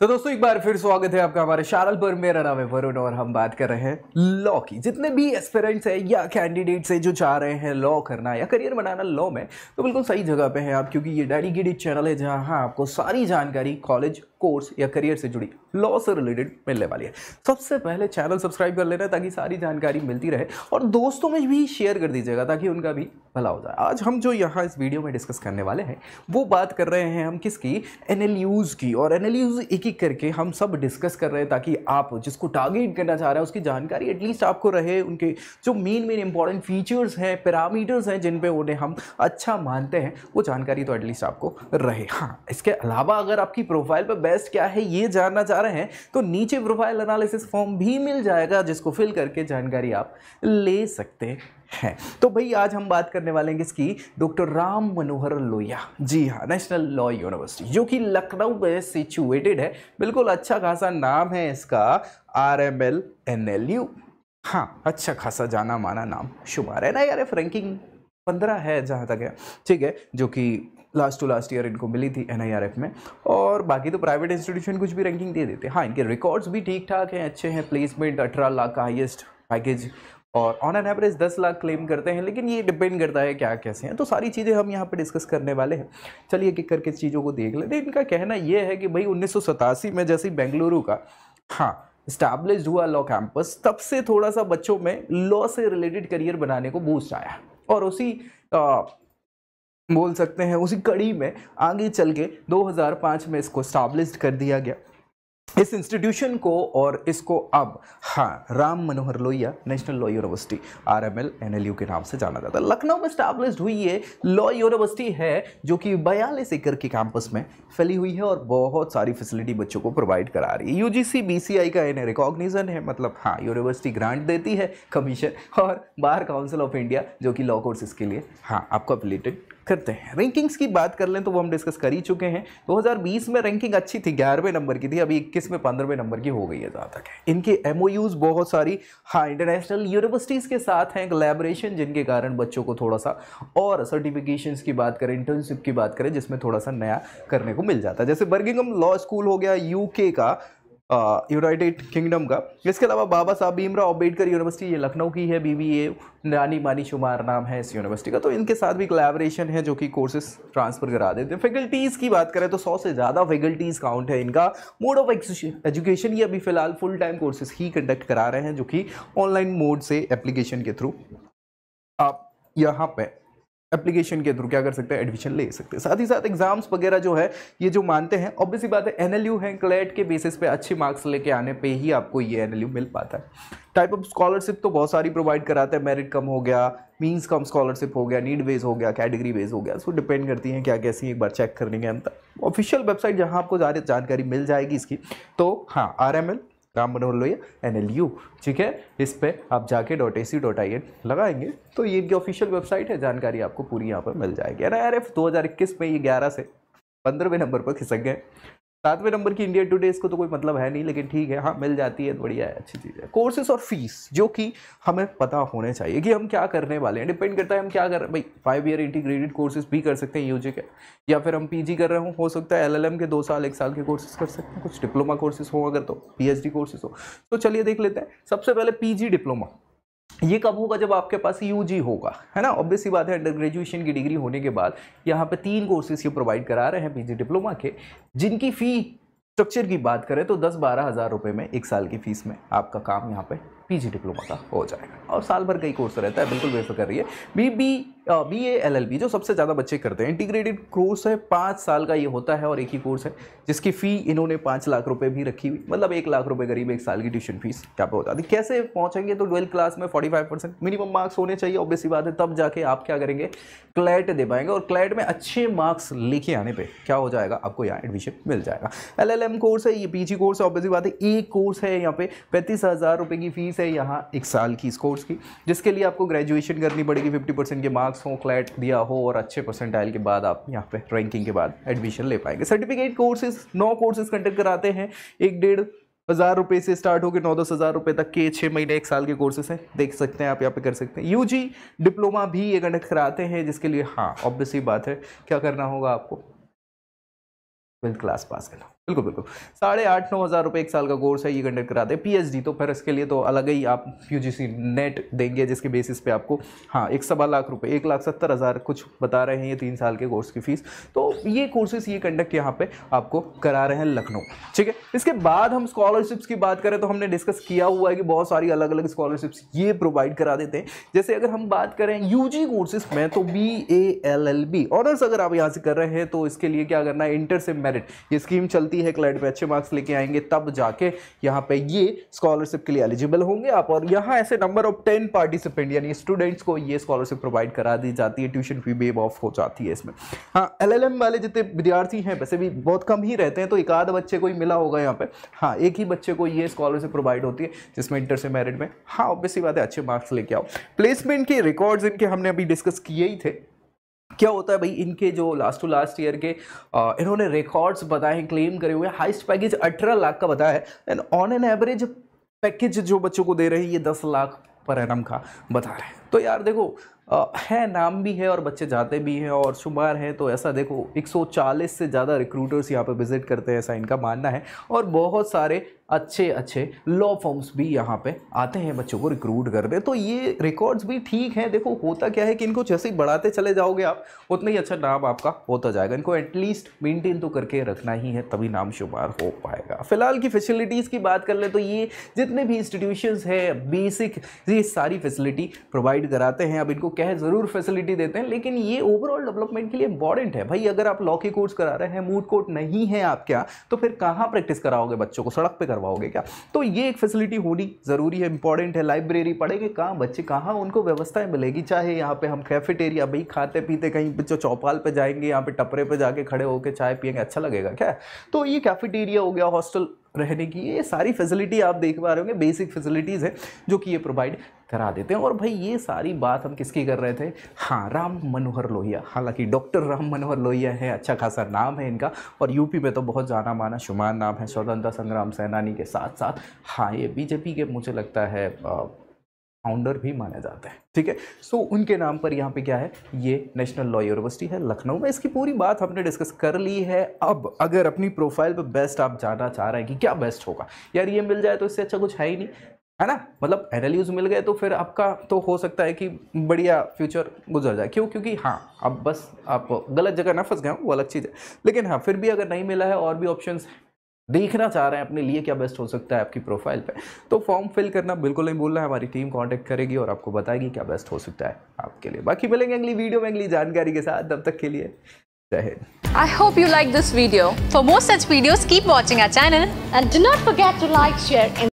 तो दोस्तों एक बार फिर स्वागत है आपका हमारे शारल पर मेरा नाम है वरुण और हम बात कर रहे हैं लॉ की जितने भी एस्पेरेंट्स हैं या कैंडिडेट्स हैं जो चाह रहे हैं लॉ करना या करियर बनाना लॉ में तो बिल्कुल सही जगह पे हैं आप क्योंकि ये डेडिकेटेड चैनल है जहाँ हाँ आपको सारी जानकारी कॉलेज कोर्स या करियर से जुड़ी लॉ से रिलेटेड मिलने वाली है सबसे पहले चैनल सब्सक्राइब कर लेना ताकि सारी जानकारी मिलती रहे और दोस्तों में भी शेयर कर दीजिएगा ताकि उनका भी भला हो जाए आज हम जो यहाँ इस वीडियो में डिस्कस करने वाले हैं वो बात कर रहे हैं हम किसकी एन की और एन एक एक करके हम सब डिस्कस कर रहे हैं ताकि आप जिसको टारगेट करना चाह रहे हैं उसकी जानकारी एटलीस्ट आपको रहे उनके जो मेन मेन इंपॉर्टेंट फीचर्स हैं पैरामीटर्स हैं जिन पर उन्हें हम अच्छा मानते हैं वो जानकारी तो एटलीस्ट आपको रहे हाँ इसके अलावा अगर आपकी प्रोफाइल पर बेस्ट क्या है ये जानना चाह रहे हैं तो नीचे प्रोफाइल एनालिसिस फॉर्म भी मिल जाएगा जिसको फिल करके जानकारी आप ले सकते हैं तो भाई आज हम बात करने वाले हैं किसकी डॉक्टर राम मनोहर लोहिया जी हाँ नेशनल लॉ यूनिवर्सिटी जो कि लखनऊ में सिचुएटेड है बिल्कुल अच्छा खासा नाम है इसका R M L N L U हाँ अच्छा खासा जाना माना नाम शुमार है ना यार रैंकिंग पंद्रह है जहाँ तक है ठीक है जो कि लास्ट टू लास्ट ईयर इनको मिली थी एन में और बाकी तो प्राइवेट इंस्टीट्यूशन कुछ भी रैंकिंग दे देते हाँ इनके रिकॉर्ड्स भी ठीक ठाक हैं अच्छे हैं प्लेसमेंट अठारह लाख का हाइएस्ट पैकेज और ऑन एन एवरेज दस लाख क्लेम करते हैं लेकिन ये डिपेंड करता है क्या कैसे हैं तो सारी चीज़ें हम यहाँ पर डिस्कस करने वाले हैं चलिए कि करके चीज़ों को देख लेते हैं इनका कहना ये है कि भाई उन्नीस में जैसे बेंगलुरु का हाँ इस्टेब्लिश हुआ लॉ कैंपस तब से थोड़ा सा बच्चों में लॉ से रिलेटेड करियर बनाने को बूस्ट आया और उसी बोल सकते हैं उसी कड़ी में आगे चल के 2005 में इसको स्टाब्लिश कर दिया गया इस इंस्टीट्यूशन को और इसको अब हाँ Ram Manohar Lohia national law university R M L N L U के नाम से जाना जाता है लखनऊ में स्टैब्लिश हुई ये लॉ यूनिवर्सिटी है जो कि बयालीस एकड़ के कैंपस में फैली हुई है और बहुत सारी फैसिलिटी बच्चों को प्रोवाइड करा रही है you ji C B C आई का इन्हें रिकॉग्निजन है मतलब हाँ यूनिवर्सिटी ग्रांट देती है कमीशन और बार काउंसिल ऑफ इंडिया जो कि लॉ कोर्स के लिए हाँ आपको अपलेटेड करते हैं रैंकिंग्स की बात कर लें तो वो हम डिस्कस कर ही चुके हैं 2020 में रैंकिंग अच्छी थी ग्यारहवें नंबर की थी अभी इक्कीस में पंद्रहवें नंबर की हो गई है जहाँ तक है इनके एम बहुत सारी हाँ इंटरनेशनल यूनिवर्सिटीज़ के साथ हैं कलेबरेशन जिनके कारण बच्चों को थोड़ा सा और सर्टिफिकेशन की बात करें इंटर्नशिप की बात करें जिसमें थोड़ा सा नया करने को मिल जाता है जैसे बर्गिंगम लॉ स्कूल हो गया यू का यूनाइटेड किंगडम का इसके अलावा बाबा साहब भीमराव अम्बेडकर यूनिवर्सिटी ये लखनऊ की है बीबीए नानी मानी शुमार नाम है इस यूनिवर्सिटी का तो इनके साथ भी कलेबरेशन है जो कि कोर्सेज ट्रांसफ़र करा देते हैं फैकल्टीज़ की बात करें तो सौ से ज़्यादा फैकल्टीज़ काउंट है इनका मोड ऑफ एजुकेशन ये अभी फ़िलहाल फुल टाइम कोर्सेज ही कंडक्ट करा रहे हैं जो कि ऑनलाइन मोड से एप्लीकेशन के थ्रू आप यहाँ पर एप्लीकेशन के थ्रू क्या कर सकते हैं एडमिशन ले सकते हैं साथ ही साथ एग्जाम्स वगैरह जो है ये जो मानते हैं ऑब्वियसली बात है एन एल यू है क्लैट के बेसिस पे अच्छे मार्क्स लेके आने पे ही आपको ये एन एल यू मिल पाता है टाइप ऑफ स्कॉलरशिप तो बहुत सारी प्रोवाइड कराते हैं मेरिट कम हो गया मीन्स कम स्कॉलरशिप हो गया नीड बेस हो गया कैटेगरी बेस हो गया सो डिपेंड करती हैं क्या कैसी एक बार चेक करने के अंतर ऑफिशियल वेबसाइट जहाँ आपको ज़्यादा जानकारी मिल जाएगी इसकी तो हाँ आर एम एल काम Manohar Lohia N L U ठीक है इस पर आप जाके dot A C dot I N लगाएंगे तो ये इनकी ऑफिशियल वेबसाइट है जानकारी आपको पूरी यहाँ पर मिल जाएगी एन आई आर एफ दो हज़ार इक्कीस में ये ग्यारह से पंद्रहवें नंबर पर खिसक गए सातवें नंबर की इंडिया टुडे इसको तो कोई मतलब है नहीं लेकिन ठीक है हाँ मिल जाती है बढ़िया है अच्छी चीज़ है कोर्सेज और फीस जो कि हमें पता होने चाहिए कि हम क्या करने वाले हैं डिपेंड करता है हम क्या कर रहे हैं भाई फाइव ईयर इंटीग्रेटेड कोर्सेज भी कर सकते हैं यू के या फिर हम पी कर रहे हो हो सकता है एल के दो साल एक साल के कोर्सेज कर सकते हैं कुछ डिप्लोमा कोर्सेज हो अगर तो पी कोर्सेज हो तो चलिए देख लेते हैं सबसे पहले पी डिप्लोमा ये कब होगा जब आपके पास जी होगा है ना ऑब्वियस बात है अंडर ग्रेजुएशन की डिग्री होने के बाद यहाँ पे तीन कोर्सेज ये प्रोवाइड करा रहे हैं पीजी डिप्लोमा के जिनकी फ़ी स्ट्रक्चर की बात करें तो दस बारह हज़ार रुपये में एक साल की फ़ीस में आपका काम यहाँ पे पीजी डिप्लोमा का हो जाएगा और साल भर का ही कोर्स रहता है बिल्कुल बेफिक्र रही है B B B L L B जो सबसे ज़्यादा बच्चे करते हैं इंटीग्रेटेड कोर्स है पाँच साल का ये होता है और एक ही कोर्स है जिसकी फ़ी इन्होंने पाँच लाख रुपए भी रखी हुई मतलब एक लाख रुपए करीब एक साल की ट्यूशन फीस क्या पे हो जाती कैसे पहुँचेंगे तो ट्वेल्थ क्लास में forty five percent minimum marks होने चाहिए ऑब्वियसली बात है तब जाके आप क्या करेंगे क्लैट दे पाएंगे और क्लैट में अच्छे मार्क्स लेके आने पर क्या हो जाएगा आपको यहाँ एडमिशन मिल जाएगा एल एल एम कोर्स है ये पी जी कोर्स है ऑब्वियस बात है एक कोर्स है यहाँ पे पैंतीस हज़ार रुपये की फीस है है यहाँ एक साल की इस कोर्स की जिसके लिए आपको ग्रेजुएशन करनी पड़ेगी फिफ्टी परसेंट के मार्क्स हो क्लैट दिया हो और अच्छे परसेंटाइल के बाद आप यहाँ पे रैंकिंग के बाद एडमिशन ले पाएंगे सर्टिफिकेट कोर्सेज नौ कोर्सेज कंडक्ट कराते हैं एक डेढ़ हज़ार रुपये से स्टार्ट होकर नौ दस हज़ार रुपये तक के छः महीने एक साल के कोर्सेज हैं देख सकते हैं आप यहाँ पे कर सकते हैं यूजी डिप्लोमा भी ये कंडक्ट कराते हैं जिसके लिए हाँ ऑब्वियसली बात है क्या करना होगा आपको ट्वेल्थ क्लास पास करना बिल्कुल बिल्कुल साढ़े आठ नौ हज़ार रुपये एक साल का कोर्स है ये कंडक्ट कराते हैं पीएचडी तो फिर इसके लिए तो अलग ही आप यूजीसी नेट देंगे जिसके बेसिस पे आपको हाँ एक सवा लाख रुपए एक लाख सत्तर हज़ार कुछ बता रहे हैं ये तीन साल के कोर्स की फ़ीस तो ये कोर्सेस ये कंडक्ट यहाँ पर आपको करा रहे हैं लखनऊ ठीक है इसके बाद हम स्कॉलरशिप्स की बात करें तो हमने डिस्कस किया हुआ है कि बहुत सारी अलग अलग स्कॉलरशिप्स ये प्रोवाइड करा देते हैं जैसे अगर हम बात करें यू जी में तो B A L L B honours अगर आप यहाँ से कर रहे हैं तो इसके लिए क्या करना है इंटर से मेरिट ये स्कीम चलती चलती है क्लाइड पे अच्छे मार्क्स लेके आएंगे तब जाके यहाँ पे ये स्कॉलरशिप के लिए एलिजिबल होंगे आप और यहाँ ऐसे नंबर ऑफ टेन पार्टिसिपेंट यानी स्टूडेंट्स को ये स्कॉलरशिप प्रोवाइड करा दी जाती है ट्यूशन फी वेव ऑफ हो जाती है इसमें हाँ एल वाले जितने विद्यार्थी हैं वैसे भी बहुत कम ही रहते हैं तो एक आध बच्चे को ही मिला होगा यहाँ पे हाँ एक ही बच्चे को ये स्कॉलरशिप प्रोवाइड होती है जिसमें इंटर से मेरिट में हाँ ऑब्वियसली बात है अच्छे मार्क्स लेके आओ प्लेसमेंट के रिकॉर्ड्स इनके हमने अभी डिस्कस किए ही थे क्या होता है भाई इनके जो लास्ट टू लास्ट ईयर के आ, इन्होंने रिकॉर्ड्स बताए हैं क्लेम करे हुए हाइस्ट पैकेज अठारह लाख का बताया है and on an average package जो बच्चों को दे रहे हैं ये दस लाख पर एनम का बता रहे हैं तो यार देखो आ, है नाम भी है और बच्चे जाते भी हैं और शुमार हैं तो ऐसा देखो 140 से ज़्यादा रिक्रूटर्स यहाँ पर विज़िट करते हैं ऐसा इनका मानना है और बहुत सारे अच्छे अच्छे लॉ फॉर्म्स भी यहाँ पे आते हैं बच्चों को रिक्रूट करने तो ये रिकॉर्ड्स भी ठीक हैं देखो होता क्या है कि इनको जैसे ही बढ़ाते चले जाओगे आप उतना ही अच्छा नाम आपका होता जाएगा इनको एटलीस्ट मेंटेन तो करके रखना ही है तभी नाम शुमार हो पाएगा फिलहाल की फैसिलिटीज़ की बात कर ले तो ये जितने भी इंस्टीट्यूशन हैं बेसिक ये सारी फैसिलिटी प्रोवाइड कराते हैं अब इनको कह ज़रूर फैसिलिटी देते हैं लेकिन ये ओवरऑल डेवलपमेंट के लिए इंपॉर्टेंट है भाई अगर आप लॉ के कोर्स करा रहे हैं मूड कोर्ट नहीं है आपके तो फिर कहाँ प्रैक्टिस कराओगे बच्चों को सड़क पर करवाओगे क्या तो ये एक फैसिलिटी होनी ज़रूरी है इंपॉर्टेंट है लाइब्रेरी पढ़ेंगे कहाँ बच्चे कहाँ उनको व्यवस्थाएं मिलेगी चाहे यहाँ पे हम कैफेटेरिया भाई खाते पीते कहीं बच्चों चौपाल पर जाएंगे यहाँ पे टपरे पर जाके खड़े होकर चाय पियेंगे अच्छा लगेगा क्या तो ये कैफेटेरिया हो गया हॉस्टल रहने की ये सारी फैसिलिटी आप देख पा रहे होंगे बेसिक फैसिलिटीज़ है जो कि ये प्रोवाइड करा देते हैं और भाई ये सारी बात हम किसकी कर रहे थे हाँ राम मनोहर लोहिया हालांकि डॉक्टर राम मनोहर लोहिया है अच्छा खासा नाम है इनका और यूपी में तो बहुत जाना माना शुमार नाम है स्वतंत्रता संग्राम सेनानी के साथ साथ हाँ ये बीजेपी के मुझे लगता है आ, फाउंडर भी माने जाते हैं ठीक है सो उनके नाम पर यहाँ पे क्या है ये नेशनल लॉ यूनिवर्सिटी है लखनऊ में इसकी पूरी बात हमने डिस्कस कर ली है अब अगर अपनी प्रोफाइल पे बेस्ट आप जाना चाह रहे हैं कि क्या बेस्ट होगा यार ये मिल जाए तो इससे अच्छा कुछ है ही नहीं है ना मतलब एनएलयूज मिल गए तो फिर आपका तो हो सकता है कि बढ़िया फ्यूचर गुजर जाए क्यों क्योंकि हाँ अब बस आप गलत जगह ना फंस गए वो अलग चीज़ है लेकिन हाँ फिर भी अगर नहीं मिला है और भी ऑप्शन देखना चाह रहे हैं अपने लिए क्या बेस्ट हो सकता है आपकी प्रोफाइल पे तो फॉर्म फिल करना बिल्कुल नहीं भूलना हमारी टीम कांटेक्ट करेगी और आपको बताएगी क्या बेस्ट हो सकता है आपके लिए बाकी मिलेंगे अगली वीडियो में अगली जानकारी के साथ तब तक के लिए जय हिंद I hope you like this video for more such videos keep watching our channel and do not forget to like share